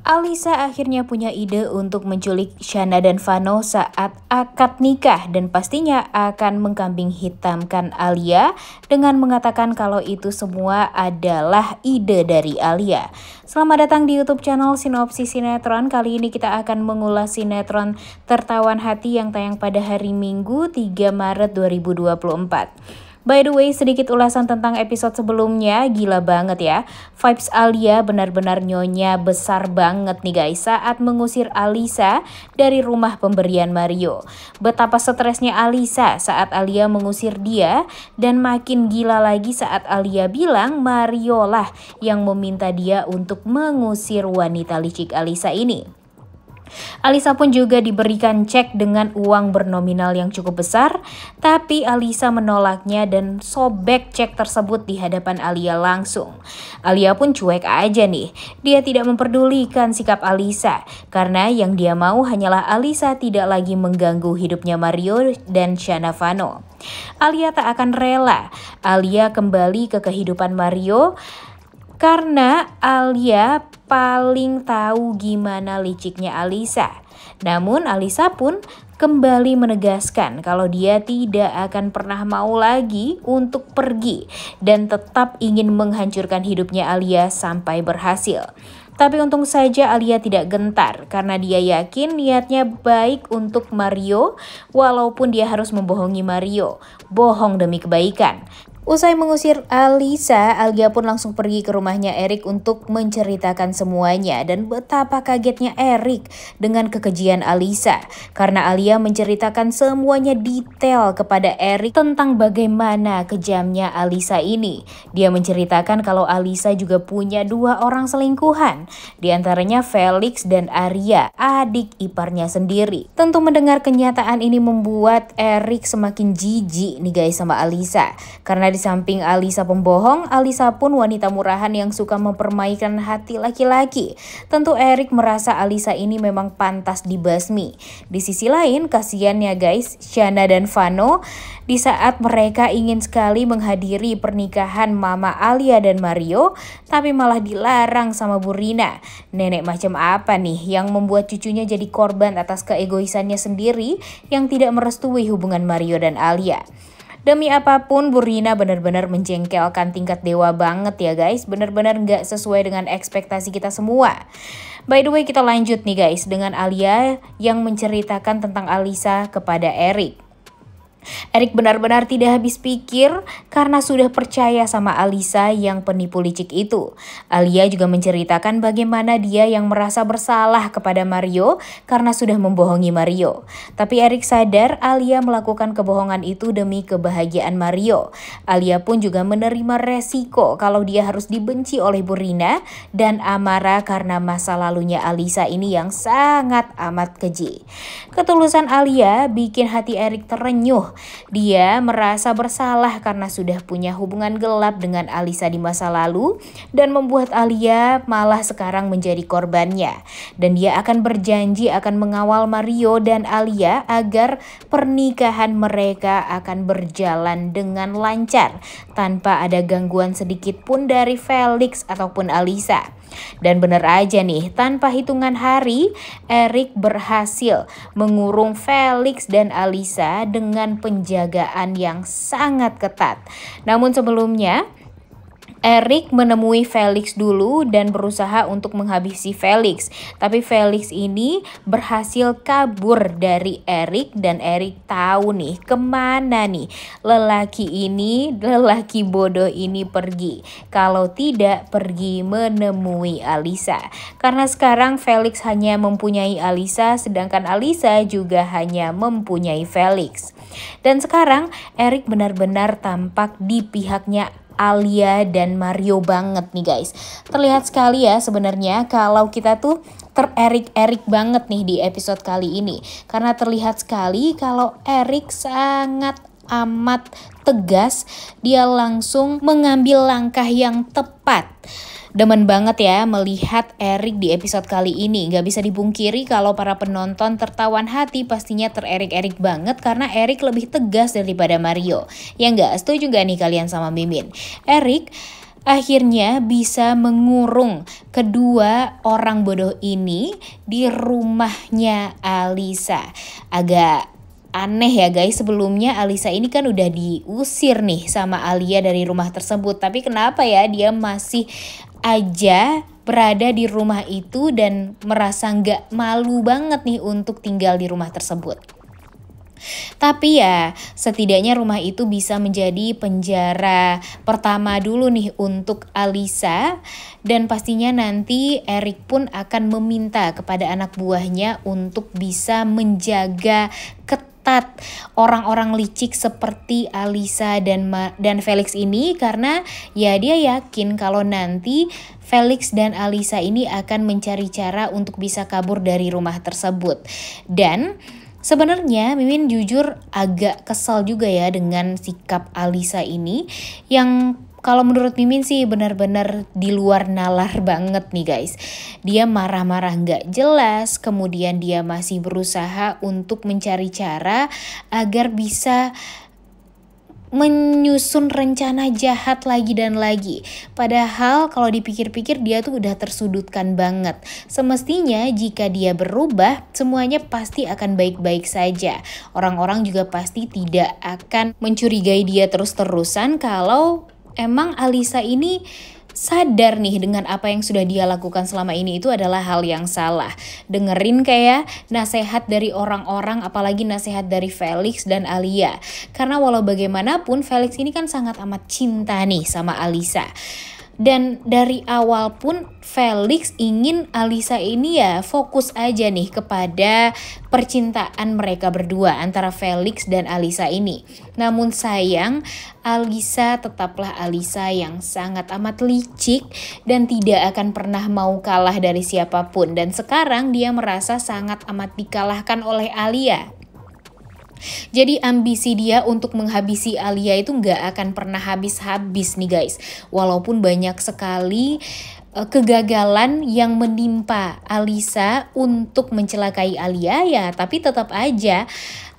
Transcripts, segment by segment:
Alisa akhirnya punya ide untuk menculik Shana dan Vano saat akad nikah dan pastinya akan mengkambing hitamkan Alia dengan mengatakan kalau itu semua adalah ide dari Alia. Selamat datang di YouTube channel Sinopsis Sinetron. Kali ini kita akan mengulas sinetron Tertawan Hati yang tayang pada hari Minggu 3 Maret 2024. By the way, sedikit ulasan tentang episode sebelumnya, gila banget ya. Vibes Alia benar-benar nyonya besar banget nih guys saat mengusir Alisa dari rumah pemberian Mario. Betapa stresnya Alisa saat Alia mengusir dia dan makin gila lagi saat Alia bilang Mario lah yang meminta dia untuk mengusir wanita licik Alisa ini. Alisa pun juga diberikan cek dengan uang bernominal yang cukup besar, tapi Alisa menolaknya dan sobek cek tersebut di hadapan Alia langsung. Alia pun cuek aja nih, dia tidak memperdulikan sikap Alisa karena yang dia mau hanyalah Alisa tidak lagi mengganggu hidupnya Mario dan Shana Fano. Alia tak akan rela. Alia kembali ke kehidupan Mario karena Alia paling tahu gimana liciknya Alisa. Namun Alisa pun kembali menegaskan kalau dia tidak akan pernah mau lagi untuk pergi dan tetap ingin menghancurkan hidupnya Alia sampai berhasil. Tapi untung saja Alia tidak gentar karena dia yakin niatnya baik untuk Mario walaupun dia harus membohongi Mario. Bohong demi kebaikan. Usai mengusir Alisa, Algia pun langsung pergi ke rumahnya Erik untuk menceritakan semuanya dan betapa kagetnya Erik dengan kekejian Alisa. Karena Alia menceritakan semuanya detail kepada Erik tentang bagaimana kejamnya Alisa ini. Dia menceritakan kalau Alisa juga punya dua orang selingkuhan, di antaranya Felix dan Arya, adik iparnya sendiri. Tentu mendengar kenyataan ini membuat Erik semakin jijik nih guys sama Alisa. Karena di samping Alisa pembohong, Alisa pun wanita murahan yang suka mempermainkan hati laki-laki. Tentu Erik merasa Alisa ini memang pantas dibasmi. Di sisi lain, kasihan ya guys, Shana dan Vano di saat mereka ingin sekali menghadiri pernikahan Mama Alia dan Mario, tapi malah dilarang sama Burina. Nenek macam apa nih yang membuat cucunya jadi korban atas keegoisannya sendiri yang tidak merestui hubungan Mario dan Alia? Demi apapun, Burina benar-benar menjengkelkan tingkat dewa banget ya guys. Benar-benar nggak sesuai dengan ekspektasi kita semua. By the way, kita lanjut nih guys dengan Alia yang menceritakan tentang Alisa kepada Eric. Erik benar-benar tidak habis pikir karena sudah percaya sama Alisa yang penipu licik itu. Alia juga menceritakan bagaimana dia yang merasa bersalah kepada Mario karena sudah membohongi Mario. Tapi Erik sadar Alia melakukan kebohongan itu demi kebahagiaan Mario. Alia pun juga menerima resiko kalau dia harus dibenci oleh Burina dan Amara karena masa lalunya Alisa ini yang sangat amat keji. Ketulusan Alia bikin hati Erik terenyuh dia merasa bersalah karena sudah punya hubungan gelap dengan Alisa di masa lalu dan membuat Alia malah sekarang menjadi korbannya. Dan dia akan berjanji akan mengawal Mario dan Alia agar pernikahan mereka akan berjalan dengan lancar tanpa ada gangguan sedikit pun dari Felix ataupun Alisa. Dan benar aja nih, tanpa hitungan hari, Erik berhasil mengurung Felix dan Alisa dengan penjagaan yang sangat ketat. Namun sebelumnya, Eric menemui Felix dulu dan berusaha untuk menghabisi Felix. Tapi Felix ini berhasil kabur dari Eric dan Eric tahu nih kemana nih lelaki ini, lelaki bodoh ini pergi. Kalau tidak pergi menemui Alisa. Karena sekarang Felix hanya mempunyai Alisa sedangkan Alisa juga hanya mempunyai Felix. Dan sekarang Eric benar-benar tampak di pihaknya Alia dan Mario banget nih guys. Terlihat sekali ya sebenarnya kalau kita tuh tererik-erik banget nih di episode kali ini. Karena terlihat sekali kalau Erik sangat amat tegas, dia langsung mengambil langkah yang tepat demen banget ya melihat Eric di episode kali ini. Gak bisa dipungkiri kalau para penonton tertawan hati pastinya tererik-erik banget karena Eric lebih tegas daripada Mario. Ya gak setuju gak nih kalian sama Mimin? Eric akhirnya bisa mengurung kedua orang bodoh ini di rumahnya Alisa. Agak aneh ya guys sebelumnya Alisa ini kan udah diusir nih sama Alia dari rumah tersebut tapi kenapa ya dia masih aja berada di rumah itu dan merasa nggak malu banget nih untuk tinggal di rumah tersebut. Tapi ya, setidaknya rumah itu bisa menjadi penjara pertama dulu nih untuk Alisa dan pastinya nanti Erik pun akan meminta kepada anak buahnya untuk bisa menjaga ketat mencatat orang-orang licik seperti Alisa dan Ma dan Felix ini karena ya dia yakin kalau nanti Felix dan Alisa ini akan mencari cara untuk bisa kabur dari rumah tersebut. Dan Sebenarnya Mimin jujur agak kesal juga ya dengan sikap Alisa ini yang kalau menurut Mimin sih benar-benar di luar nalar banget nih guys. Dia marah-marah nggak jelas, kemudian dia masih berusaha untuk mencari cara agar bisa menyusun rencana jahat lagi dan lagi. Padahal kalau dipikir-pikir dia tuh udah tersudutkan banget. Semestinya jika dia berubah, semuanya pasti akan baik-baik saja. Orang-orang juga pasti tidak akan mencurigai dia terus-terusan kalau emang Alisa ini sadar nih dengan apa yang sudah dia lakukan selama ini itu adalah hal yang salah. Dengerin kayak nasihat dari orang-orang apalagi nasihat dari Felix dan Alia. Karena walau bagaimanapun Felix ini kan sangat amat cinta nih sama Alisa dan dari awal pun Felix ingin Alisa ini ya fokus aja nih kepada percintaan mereka berdua antara Felix dan Alisa ini. Namun sayang, Alisa tetaplah Alisa yang sangat amat licik dan tidak akan pernah mau kalah dari siapapun dan sekarang dia merasa sangat amat dikalahkan oleh Alia. Jadi ambisi dia untuk menghabisi Alia itu nggak akan pernah habis-habis nih guys. Walaupun banyak sekali eh, kegagalan yang menimpa Alisa untuk mencelakai Alia ya, tapi tetap aja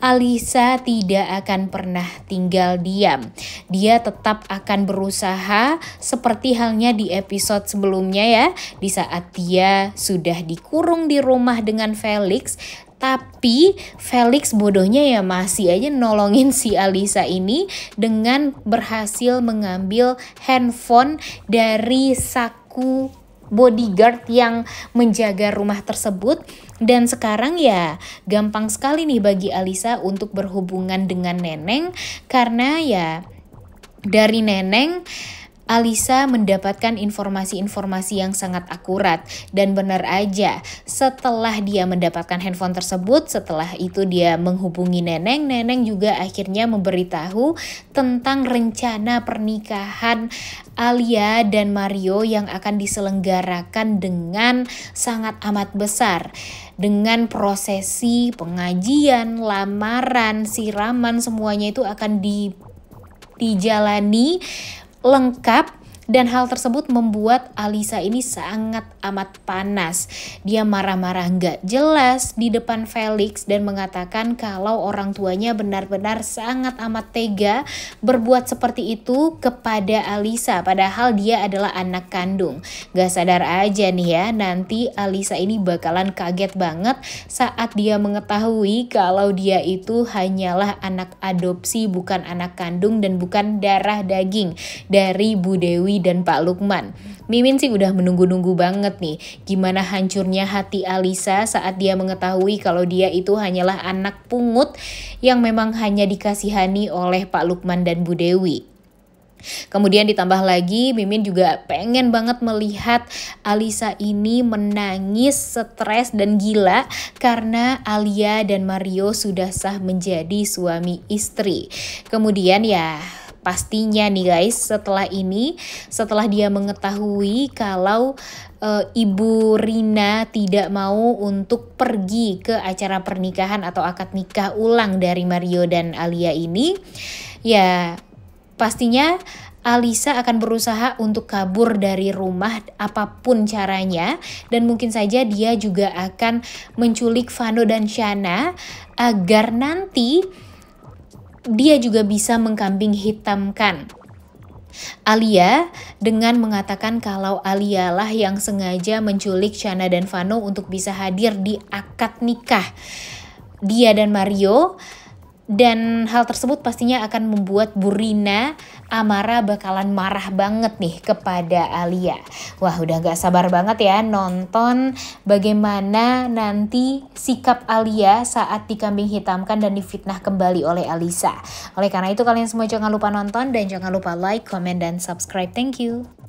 Alisa tidak akan pernah tinggal diam. Dia tetap akan berusaha seperti halnya di episode sebelumnya ya, di saat dia sudah dikurung di rumah dengan Felix, tapi Felix bodohnya ya masih aja nolongin si Alisa ini dengan berhasil mengambil handphone dari saku bodyguard yang menjaga rumah tersebut dan sekarang ya gampang sekali nih bagi Alisa untuk berhubungan dengan Neneng karena ya dari Neneng Alisa mendapatkan informasi-informasi yang sangat akurat dan benar aja setelah dia mendapatkan handphone tersebut, setelah itu dia menghubungi Neneng, Neneng juga akhirnya memberitahu tentang rencana pernikahan Alia dan Mario yang akan diselenggarakan dengan sangat amat besar dengan prosesi pengajian, lamaran, siraman semuanya itu akan di dijalani lengkap dan hal tersebut membuat Alisa ini sangat amat panas. Dia marah-marah nggak jelas di depan Felix dan mengatakan kalau orang tuanya benar-benar sangat amat tega berbuat seperti itu kepada Alisa. Padahal dia adalah anak kandung. Gak sadar aja nih ya, nanti Alisa ini bakalan kaget banget saat dia mengetahui kalau dia itu hanyalah anak adopsi bukan anak kandung dan bukan darah daging dari Bu Dewi dan Pak Lukman. Mimin sih udah menunggu-nunggu banget nih gimana hancurnya hati Alisa saat dia mengetahui kalau dia itu hanyalah anak pungut yang memang hanya dikasihani oleh Pak Lukman dan Bu Dewi. Kemudian ditambah lagi Mimin juga pengen banget melihat Alisa ini menangis, stres dan gila karena Alia dan Mario sudah sah menjadi suami istri. Kemudian ya Pastinya nih guys, setelah ini, setelah dia mengetahui kalau e, Ibu Rina tidak mau untuk pergi ke acara pernikahan atau akad nikah ulang dari Mario dan Alia ini, ya pastinya Alisa akan berusaha untuk kabur dari rumah apapun caranya dan mungkin saja dia juga akan menculik Vano dan Shana agar nanti dia juga bisa mengkambing hitamkan Alia dengan mengatakan kalau Alia lah yang sengaja menculik Chana dan Vano untuk bisa hadir di akad nikah. Dia dan Mario dan hal tersebut pastinya akan membuat Burina Amara bakalan marah banget nih kepada Alia. Wah udah gak sabar banget ya nonton bagaimana nanti sikap Alia saat dikambing hitamkan dan difitnah kembali oleh Alisa. Oleh karena itu kalian semua jangan lupa nonton dan jangan lupa like, comment, dan subscribe. Thank you.